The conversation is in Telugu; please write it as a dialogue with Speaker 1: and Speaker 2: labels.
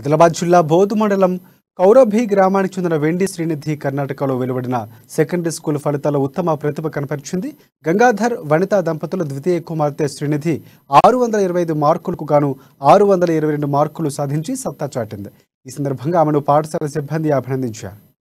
Speaker 1: ఆదిలాబాద్ జిల్లా బోధు మండలం కౌరభి గ్రామానికి చెందిన వెండి శ్రీనిధి కర్ణాటకలో వెలువడిన సెకండరీ స్కూల్ ఫలితాల ఉత్తమ ప్రతిభ కనపరిచింది గంగాధర్ వనిత దంపతుల ద్వితీయ కుమార్తె శ్రీనిధి ఆరు వందల ఇరవై ఐదు మార్కులకు గాను ఆరు వందల ఇరవై రెండు మార్కులు సాధించి సత్తా చాటింది ఈ సందర్భంగా ఆమెను పాఠశాల సిబ్బంది అభినందించారు